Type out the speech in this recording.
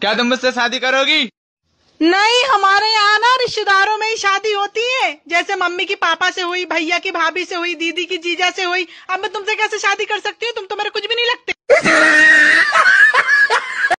क्या तुम मुझसे शादी करोगी नहीं हमारे यहाँ ना रिश्तेदारों में ही शादी होती है जैसे मम्मी की पापा से हुई भैया की भाभी से हुई दीदी की जीजा से हुई अब मैं तुमसे कैसे शादी कर सकती हूँ तुम तो मेरे